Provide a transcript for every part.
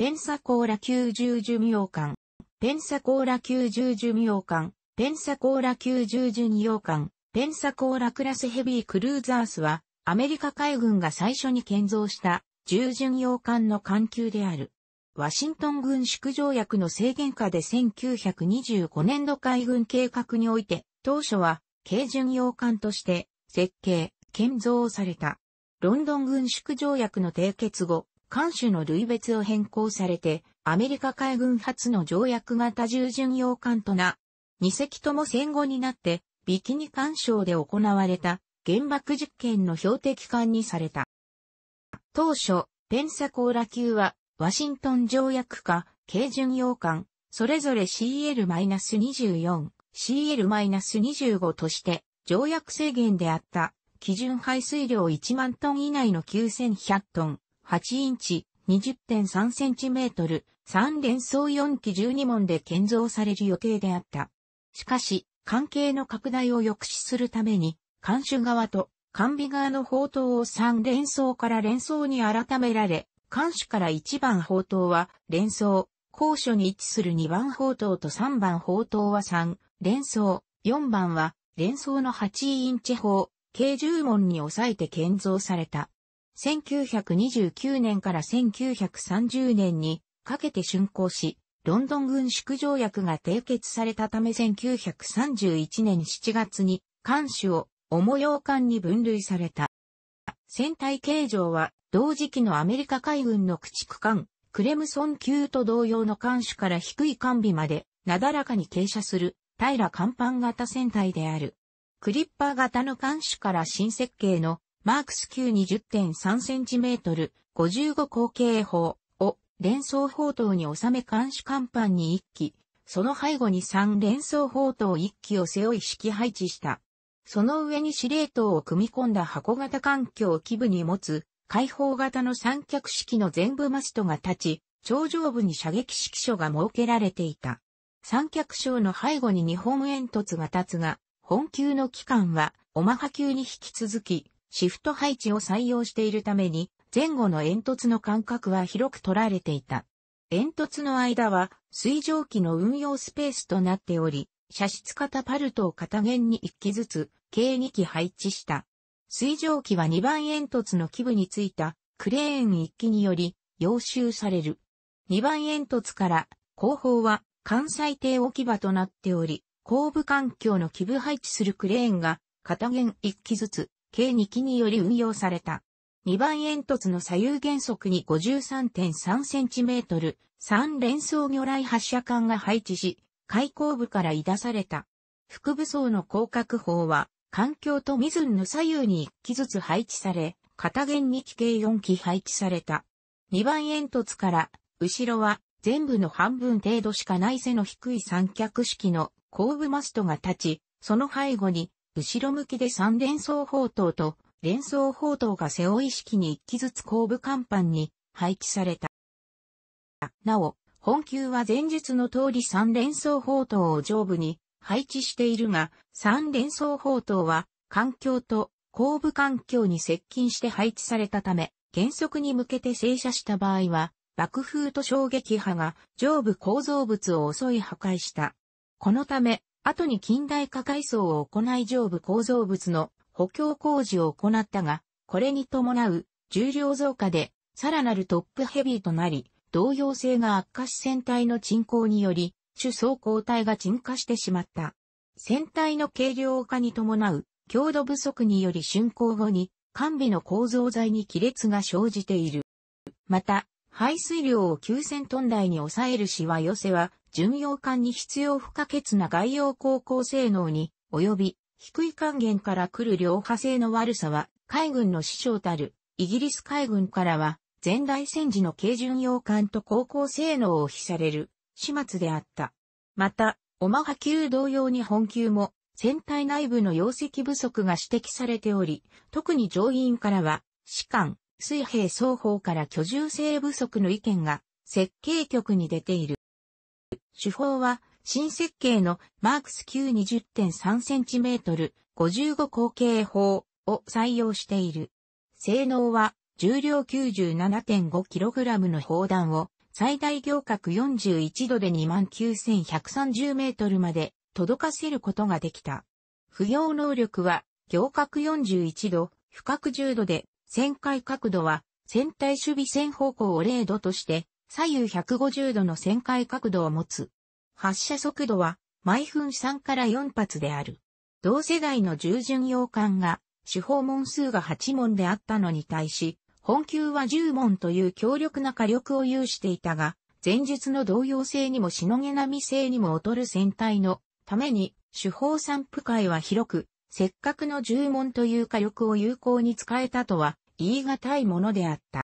ペンサコーラ90寿命館、ペンサコーラ90寿命館、ペンサコーラ90寿命館、ペンサコーラクラスヘビークルーザースは、アメリカ海軍が最初に建造した従巡洋艦の艦級である。ワシントン軍縮条約の制限下で1925年度海軍計画において、当初は軽巡洋艦として設計、建造された。ロンドン軍縮条約の締結後、艦種の類別を変更されて、アメリカ海軍初の条約型従巡洋艦とな、2隻とも戦後になって、ビキニ艦省で行われた原爆実験の標的艦にされた。当初、ペンサコーラ級は、ワシントン条約下、軽巡洋艦、それぞれ CL-24、CL-25 として、条約制限であった、基準排水量1万トン以内の9100トン、8インチ、20.3センチメートル、3連装4機12門で建造される予定であった。しかし、関係の拡大を抑止するために、監守側と管備側の砲塔を3連装から連装に改められ、監守から1番砲塔は連装、高所に位置する2番砲塔と3番砲塔は3連装、4番は連装の8インチ砲、計10門に抑えて建造された。1929年から1930年にかけて竣工し、ロンドン軍縮条約が締結されたため1931年7月に艦首を重洋艦に分類された。船体形状は同時期のアメリカ海軍の駆逐艦、クレムソン級と同様の艦首から低い艦尾までなだらかに傾斜する平甲板型船体である。クリッパー型の艦首から新設計のマークス級 20.3cm、55口径砲を連装砲塔に収め監視甲板に1機、その背後に3連装砲塔1機を背負い式配置した。その上に司令塔を組み込んだ箱型環境を基部に持つ、開放型の三脚式の全部マストが立ち、頂上部に射撃式所が設けられていた。三脚章の背後に日本煙突が立つが、本級の機関は、オマハ級に引き続き、シフト配置を採用しているために、前後の煙突の間隔は広く取られていた。煙突の間は水蒸気の運用スペースとなっており、射出型パルトを片弦に1機ずつ、計2機配置した。水蒸気は2番煙突の基部についたクレーン1機により、要収される。2番煙突から後方は関西艇置き場となっており、後部環境の基部配置するクレーンが片弦1機ずつ計2機により運用された。2番煙突の左右原則に 53.3cm、3連装魚雷発射管が配置し、開口部から出された。副武装の広角砲は、環境とミズンの左右に1機ずつ配置され、片弦2機計4機配置された。2番煙突から、後ろは全部の半分程度しかない背の低い三脚式の後部マストが立ち、その背後に後ろ向きで三連装砲塔と連装砲塔が背負い式に一機ずつ後部甲板に配置された。なお、本級は前述の通り三連装砲塔を上部に配置しているが、三連装砲塔は環境と後部環境に接近して配置されたため、原則に向けて正車した場合は、爆風と衝撃波が上部構造物を襲い破壊した。このため、後に近代化改装を行い上部構造物の補強工事を行ったが、これに伴う重量増加でさらなるトップヘビーとなり、動揺性が悪化し船体の沈降により、主走行体が沈下してしまった。船体の軽量化に伴う強度不足により竣工後に、完備の構造材に亀裂が生じている。また、排水量を9000トン台に抑えるしわ寄せは巡洋艦に必要不可欠な外洋航行性能に、及び、低い還元から来る両派性の悪さは、海軍の師匠たる、イギリス海軍からは、前代戦時の軽巡洋艦と航行性能を比される、始末であった。また、オマハ級同様に本級も、船体内部の容積不足が指摘されており、特に乗員からは、士官、水兵双方から居住性不足の意見が、設計局に出ている。手法は、新設計のマークス 920.3cm、55口径砲を採用している。性能は、重量 97.5kg の砲弾を、最大行角41度で 29,130m まで届かせることができた。不要能力は、行角41度、不角10度で、旋回角度は、船体守備線方向を0度として、左右150度の旋回角度を持つ。発射速度は毎分3から4発である。同世代の従順洋艦が、手法問数が8問であったのに対し、本級は10問という強力な火力を有していたが、前述の動揺性にもしのげなみ性にも劣る戦隊のために、手法散布会は広く、せっかくの10問という火力を有効に使えたとは言い難いものであった。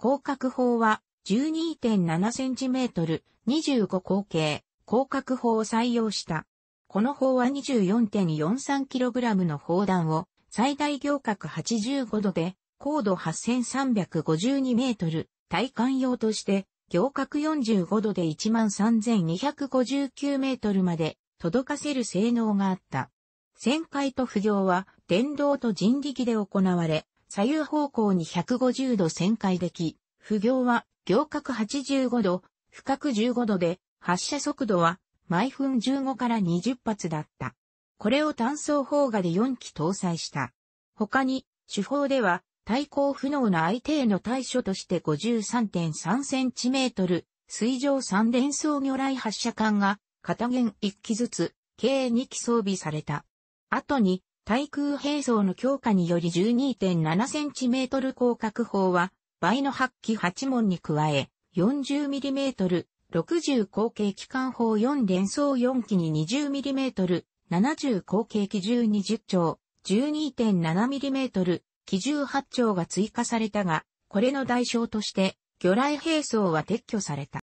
広角砲は 12.7cm、25口径、広角砲を採用した。この砲は 24.43kg の砲弾を最大行角85度で高度8352メートル、体感用として行角45度で13259メートルまで届かせる性能があった。旋回と不行は電動と人力で行われ、左右方向に150度旋回でき、不行は行角85度、深角15度で、発射速度は毎分15から20発だった。これを単装砲画で4機搭載した。他に、手法では、対抗不能な相手への対処として53.3センチメートル、水上3連装魚雷発射管が、片弦1機ずつ、計2機装備された。後に、対空兵装の強化により12.7センチメートル広角砲は、倍の発揮8門に加え、40mm、60口径機関砲4連装4機に 20mm、70口径機1 2十丁、12.7mm、機銃8丁が追加されたが、これの代償として、魚雷兵装は撤去された。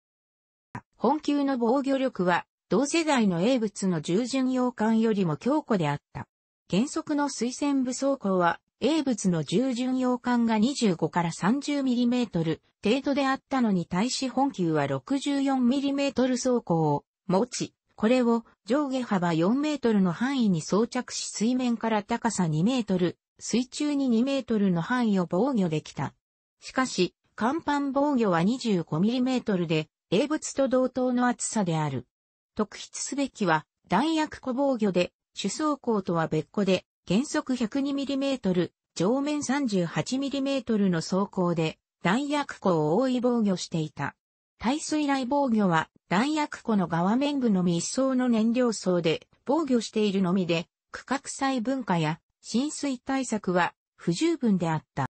本級の防御力は、同世代の英物の従順洋艦よりも強固であった。原則の推薦武装校は、英物の従順洋管が25から 30mm 程度であったのに対し本球は 64mm 走行を持ち、これを上下幅4メートルの範囲に装着し水面から高さ2メートル、水中に2メートルの範囲を防御できた。しかし、甲板防御は 25mm で、英物と同等の厚さである。特筆すべきは、弾薬庫防御で、主装甲とは別個で、原則 102mm、上面 38mm の走行で弾薬庫を覆い防御していた。耐水雷防御は弾薬庫の側面部のみ一層の燃料層で防御しているのみで、区画細分化や浸水対策は不十分であった。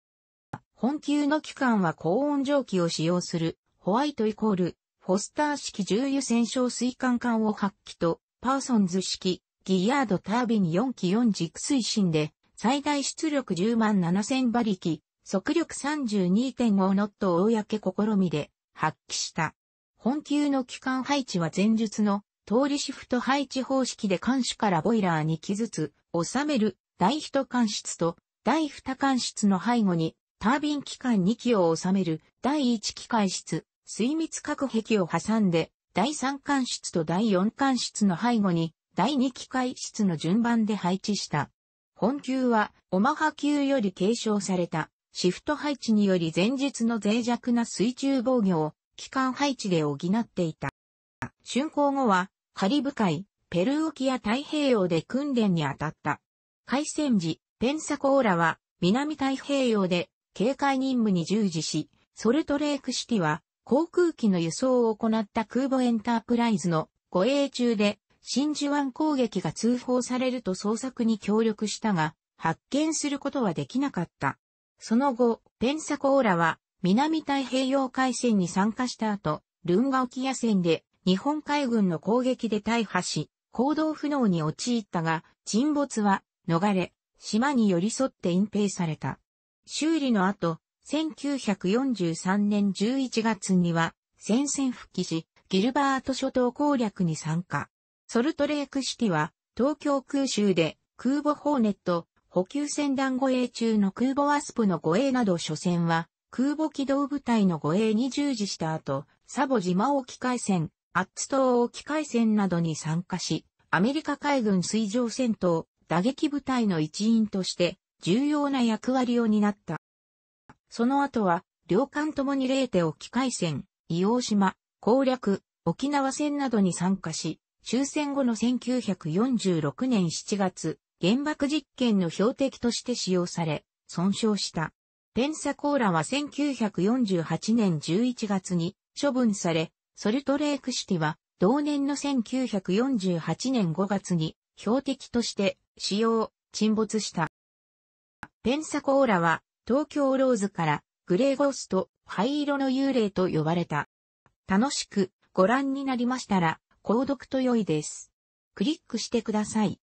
本級の機関は高温蒸気を使用するホワイトイコールフォスター式重油戦勝水管管を発揮とパーソンズ式ギヤードタービン4機4軸推進で、最大出力10万7000馬力、速力32.5ノットを公試みで発揮した。本級の機関配置は前述の通りシフト配置方式で監視からボイラーに機ずつ収める第1管室と第2管室の背後にタービン機関2機を収める第1機械室、水密隔壁を挟んで第3管室と第4管室の背後に第2機械室の順番で配置した。本級は、オマハ級より継承された、シフト配置により前日の脆弱な水中防御を、機関配置で補っていた。竣工後は、カリブ海、ペルー沖や太平洋で訓練に当たった。海戦時、ペンサコーラは、南太平洋で、警戒任務に従事し、ソルトレークシティは、航空機の輸送を行った空母エンタープライズの護衛中で真珠湾攻撃が通報されると捜索に協力したが、発見することはできなかった。その後、ペンサコーラは南太平洋海戦に参加した後、ルンガ沖野戦で日本海軍の攻撃で大破し、行動不能に陥ったが、沈没は逃れ、島に寄り添って隠蔽された。修理の後、1943年11月には戦線復帰し、ギルバート諸島攻略に参加。ソルトレークシティは、東京空襲で空母ホーネット、補給船団護衛中の空母ワスプの護衛など初戦は、空母機動部隊の護衛に従事した後、サボ島沖海戦、アッツ島沖海戦などに参加し、アメリカ海軍水上戦闘、打撃部隊の一員として重要な役割を担った。その後は、両艦ともにレーテ沖海戦、伊黄島、攻略、沖縄戦などに参加し、終戦後の1946年7月、原爆実験の標的として使用され、損傷した。ペンサコーラは1948年11月に処分され、ソルトレークシティは同年の1948年5月に標的として使用、沈没した。ペンサコーラは東京ローズからグレーゴースト、灰色の幽霊と呼ばれた。楽しくご覧になりましたら、購読と良いです。クリックしてください。